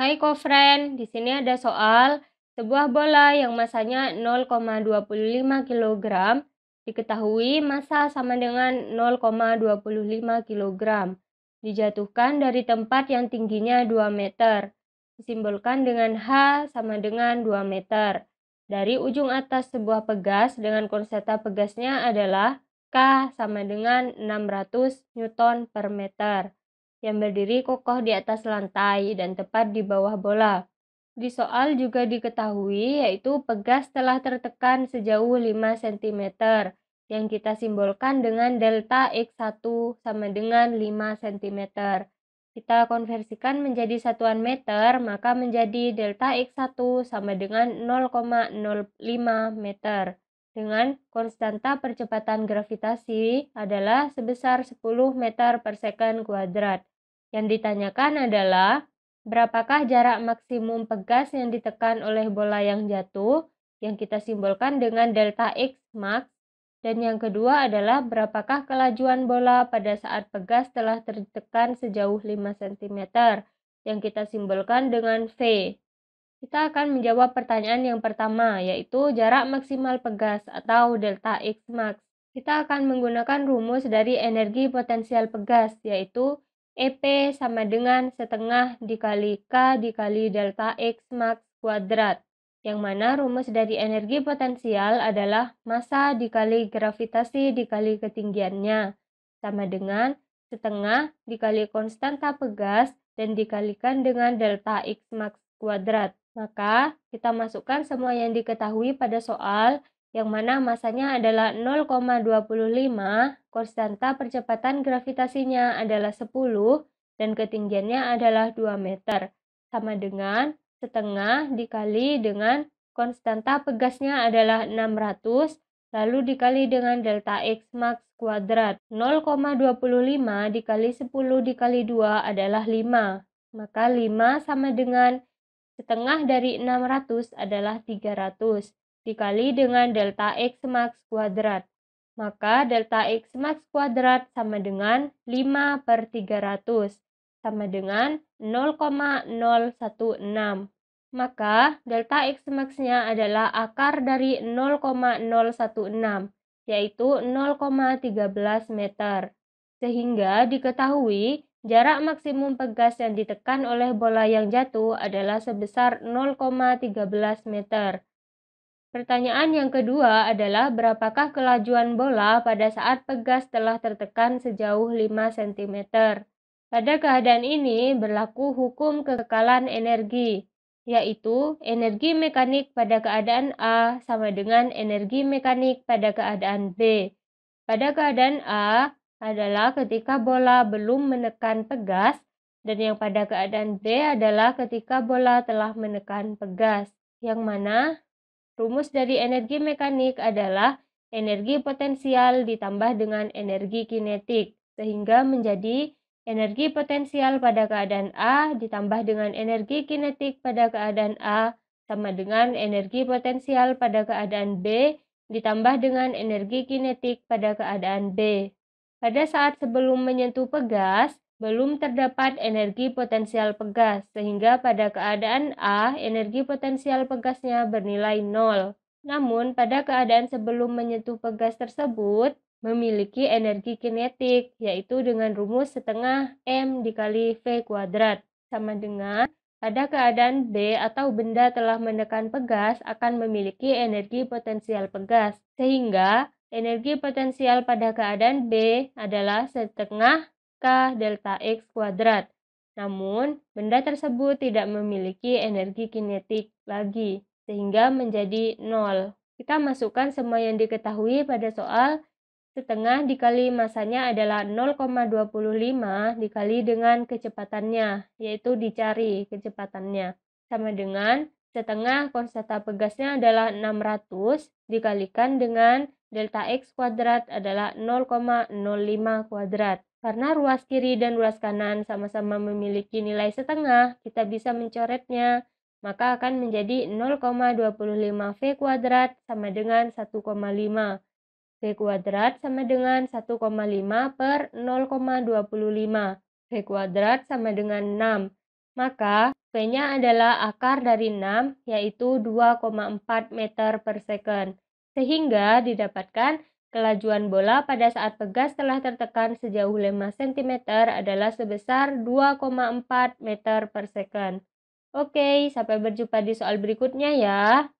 Hai kofren, di sini ada soal sebuah bola yang masanya 0,25 kg diketahui massa sama dengan 0,25 kg dijatuhkan dari tempat yang tingginya 2 meter disimbolkan dengan H sama dengan 2 meter dari ujung atas sebuah pegas dengan konseta pegasnya adalah K sama dengan 600 Newton per meter yang berdiri kokoh di atas lantai dan tepat di bawah bola. Di soal juga diketahui yaitu pegas telah tertekan sejauh 5 cm yang kita simbolkan dengan delta X1 sama dengan 5 cm. Kita konversikan menjadi satuan meter, maka menjadi delta X1 sama dengan 0,05 meter. Dengan konstanta percepatan gravitasi adalah sebesar 10 meter per second kuadrat. Yang ditanyakan adalah berapakah jarak maksimum pegas yang ditekan oleh bola yang jatuh yang kita simbolkan dengan delta X max dan yang kedua adalah berapakah kelajuan bola pada saat pegas telah tertekan sejauh 5 cm yang kita simbolkan dengan V. Kita akan menjawab pertanyaan yang pertama yaitu jarak maksimal pegas atau delta X max. Kita akan menggunakan rumus dari energi potensial pegas yaitu EP sama dengan setengah dikali K dikali delta X max kuadrat, yang mana rumus dari energi potensial adalah massa dikali gravitasi dikali ketinggiannya, sama dengan setengah dikali konstanta pegas dan dikalikan dengan delta X max kuadrat. Maka, kita masukkan semua yang diketahui pada soal yang mana masanya adalah 0,25, konstanta percepatan gravitasinya adalah 10, dan ketinggiannya adalah 2 meter, sama dengan setengah dikali dengan konstanta pegasnya adalah 600, lalu dikali dengan delta X max kuadrat. 0,25 dikali 10 dikali 2 adalah 5, maka 5 sama dengan setengah dari 600 adalah 300 dikali dengan delta x max kuadrat. Maka delta x max kuadrat sama dengan 5 per 300 sama dengan 0,016. Maka delta x max adalah akar dari 0,016 yaitu 0,13 meter. Sehingga diketahui Jarak maksimum pegas yang ditekan oleh bola yang jatuh adalah sebesar 0,13 meter. Pertanyaan yang kedua adalah berapakah kelajuan bola pada saat pegas telah tertekan sejauh 5 cm. Pada keadaan ini berlaku hukum kekekalan energi, yaitu energi mekanik pada keadaan A sama dengan energi mekanik pada keadaan B. Pada keadaan A adalah ketika bola belum menekan pegas dan yang pada keadaan B adalah ketika bola telah menekan pegas, yang mana Rumus dari energi mekanik adalah energi potensial ditambah dengan energi kinetik, sehingga menjadi energi potensial pada keadaan A ditambah dengan energi kinetik pada keadaan A sama dengan energi potensial pada keadaan B ditambah dengan energi kinetik pada keadaan B. Pada saat sebelum menyentuh pegas, belum terdapat energi potensial pegas, sehingga pada keadaan A, energi potensial pegasnya bernilai 0. Namun, pada keadaan sebelum menyentuh pegas tersebut, memiliki energi kinetik, yaitu dengan rumus setengah M dikali V kuadrat, sama dengan pada keadaan B atau benda telah menekan pegas akan memiliki energi potensial pegas, sehingga energi potensial pada keadaan B adalah setengah K delta X kuadrat. Namun, benda tersebut tidak memiliki energi kinetik lagi, sehingga menjadi nol. Kita masukkan semua yang diketahui pada soal setengah dikali masanya adalah 0,25 dikali dengan kecepatannya, yaitu dicari kecepatannya. Sama dengan setengah konstanta pegasnya adalah 600 dikalikan dengan delta x kuadrat adalah 0,05 kuadrat. Karena ruas kiri dan ruas kanan sama-sama memiliki nilai setengah, kita bisa mencoretnya, maka akan menjadi 0,25V kuadrat sama dengan 1,5. V kuadrat sama dengan 1,5 per 0,25. V kuadrat sama dengan 6. Maka V-nya adalah akar dari 6, yaitu 2,4 meter per second. Sehingga didapatkan Kelajuan bola pada saat pegas telah tertekan sejauh 5 cm adalah sebesar 2,4 meter per second. Oke, sampai berjumpa di soal berikutnya ya.